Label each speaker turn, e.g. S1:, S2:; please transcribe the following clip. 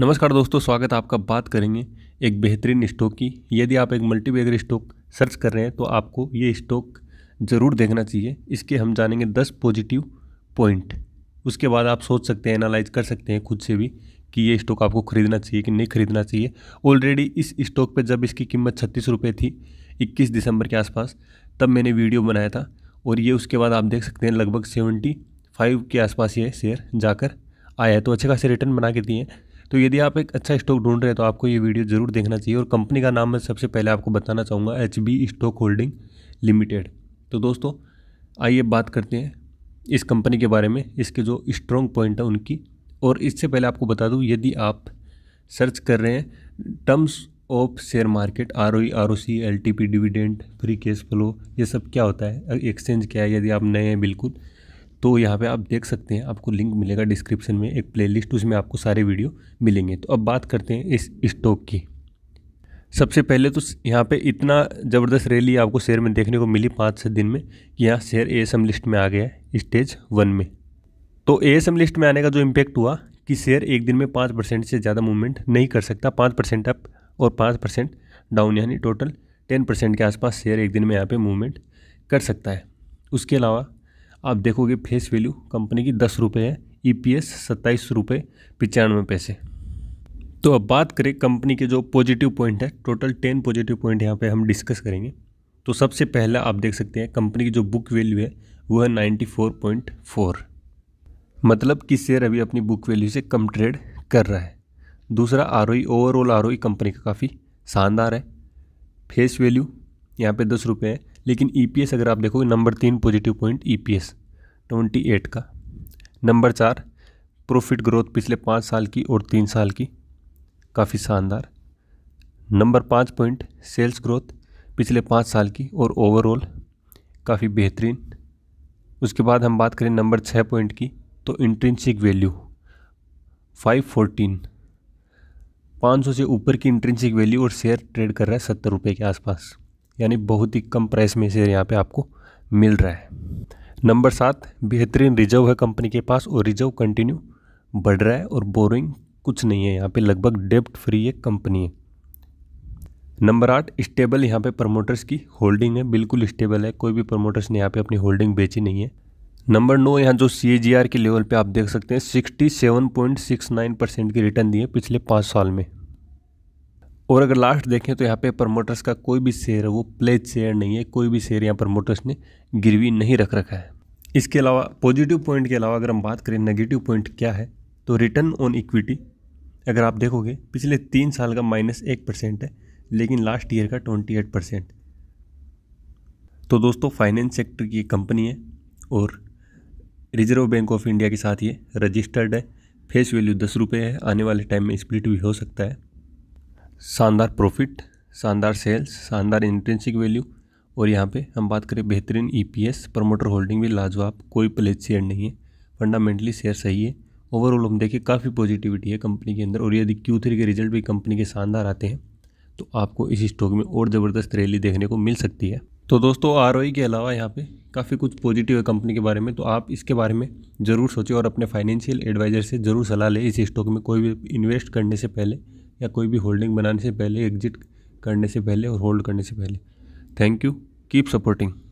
S1: नमस्कार दोस्तों स्वागत है आपका बात करेंगे एक बेहतरीन स्टॉक की यदि आप एक मल्टीबैगर स्टॉक सर्च कर रहे हैं तो आपको ये स्टॉक ज़रूर देखना चाहिए इसके हम जानेंगे दस पॉजिटिव पॉइंट उसके बाद आप सोच सकते हैं एनालाइज कर सकते हैं खुद से भी कि ये स्टॉक आपको खरीदना चाहिए कि नहीं खरीदना चाहिए ऑलरेडी इस स्टॉक पर जब इसकी कीमत छत्तीस रुपये थी इक्कीस दिसंबर के आसपास तब मैंने वीडियो बनाया था और ये उसके बाद आप देख सकते हैं लगभग सेवेंटी फाइव के आसपास ये शेयर जाकर आया है तो अच्छे खासे रिटर्न बना के दिए हैं तो यदि आप एक अच्छा स्टॉक ढूंढ रहे हैं तो आपको ये वीडियो ज़रूर देखना चाहिए और कंपनी का नाम मैं सबसे पहले आपको बताना चाहूँगा H B stock holding limited तो दोस्तों आइए बात करते हैं इस कंपनी के बारे में इसके जो स्ट्रॉन्ग पॉइंट है उनकी और इससे पहले आपको बता दूँ यदि आप सर्च कर रहे हैं terms of share market R O R O C L T P dividend free cash flow ये सब क्या होता है एक्सचेंज क्या है यदि आप नए हैं बिल्कुल तो यहाँ पे आप देख सकते हैं आपको लिंक मिलेगा डिस्क्रिप्शन में एक प्लेलिस्ट उसमें आपको सारे वीडियो मिलेंगे तो अब बात करते हैं इस स्टॉक की सबसे पहले तो यहाँ पे इतना ज़बरदस्त रैली आपको शेयर में देखने को मिली पाँच छः दिन में कि यहाँ शेयर ए लिस्ट में आ गया है स्टेज वन में तो ए लिस्ट में आने का जो इम्पेक्ट हुआ कि शेयर एक दिन में पाँच परसेंट से ज़्यादा मूवमेंट नहीं कर सकता पाँच परसेंट अप और पाँच परसेंट डाउन यानी टोटल टेन परसेंट के आसपास शेयर एक दिन में यहाँ पर मूवमेंट कर सकता है उसके अलावा आप देखोगे फेस वैल्यू कंपनी की दस रुपये है ई पी एस सत्ताईस रुपये पचानवे पैसे तो अब बात करें कंपनी के जो पॉजिटिव पॉइंट है टोटल टेन पॉजिटिव पॉइंट यहाँ पे हम डिस्कस करेंगे तो सबसे पहला आप देख सकते हैं कंपनी की जो बुक वैल्यू है वो है नाइन्टी फोर पॉइंट फोर मतलब कि शेयर अभी अपनी बुक वैल्यू से कम ट्रेड कर रहा है दूसरा आर ओवरऑल आर कंपनी का काफ़ी शानदार है फेस वैल्यू यहाँ पे दस रुपये है लेकिन ई e अगर आप देखोगे नंबर तीन positive point E twenty eight का नंबर चार प्रॉफिट ग्रोथ पिछले पाँच साल की और तीन साल की काफ़ी शानदार नंबर पाँच पॉइंट सेल्स ग्रोथ पिछले पाँच साल की और ओवरऑल काफ़ी बेहतरीन उसके बाद हम बात करें नंबर छः पॉइंट की तो इंट्रेंसिक वैल्यू फाइव फोर्टीन पाँच सौ से ऊपर की इंट्रेंसिक वैल्यू और शेयर ट्रेड कर रहा है सत्तर रुपये के आसपास यानी बहुत ही कम प्राइस में शेयर यहाँ पे आपको मिल रहा है नंबर सात बेहतरीन रिजर्व है कंपनी के पास और रिजर्व कंटिन्यू बढ़ रहा है और बोरिंग कुछ नहीं है यहाँ पे लगभग डेप्ट फ्री एक कंपनी है नंबर आठ स्टेबल यहाँ पे प्रमोटर्स की होल्डिंग है बिल्कुल स्टेबल है कोई भी प्रमोटर्स ने यहाँ पे अपनी होल्डिंग बेची नहीं है नंबर नौ यहाँ जो सी के लेवल पे आप देख सकते हैं sixty seven point six nine percent की रिटर्न दी है पिछले पाँच साल में और अगर लास्ट देखें तो यहाँ पे प्रमोटर्स का कोई भी शेयर है वो प्लेज शेयर नहीं है कोई भी शेयर यहाँ प्रमोटर्स ने गिरवी नहीं रख रखा है इसके अलावा पॉजिटिव पॉइंट के अलावा अगर हम बात करें नेगेटिव पॉइंट क्या है तो रिटर्न ऑन इक्विटी अगर आप देखोगे पिछले तीन साल का माइनस एक परसेंट है लेकिन लास्ट ईयर का ट्वेंटी एट परसेंट तो दोस्तों फाइनेंस सेक्टर की कंपनी है और रिजर्व बैंक ऑफ इंडिया के साथ ये रजिस्टर्ड है फेस वैल्यू दस रुपये है आने वाले टाइम में स्प्लिट भी हो सकता है शानदार प्रॉफिट शानदार सेल्स शानदार इंट्रेंसिक वैल्यू और यहाँ पे हम बात करें बेहतरीन ईपीएस प्रमोटर होल्डिंग भी लाजवाब कोई प्लेज शेयर नहीं है फंडामेंटली शेयर सही है ओवरऑल हम देखें काफ़ी पॉजिटिविटी है कंपनी के अंदर और यदि क्यू थ्री के रिजल्ट भी कंपनी के शानदार आते हैं तो आपको इस स्टॉक में और ज़बरदस्त रैली देखने को मिल सकती है तो दोस्तों आर e के अलावा यहाँ पे काफ़ी कुछ पॉजिटिव है कंपनी के बारे में तो आप इसके बारे में ज़रूर सोचें और अपने फाइनेंशियल एडवाइज़र से ज़रूर सलाह लें इस स्टॉक में कोई भी इन्वेस्ट करने से पहले या कोई भी होल्डिंग बनाने से पहले एग्जिट करने से पहले और होल्ड करने से पहले थैंक यू कीप सपोर्टिंग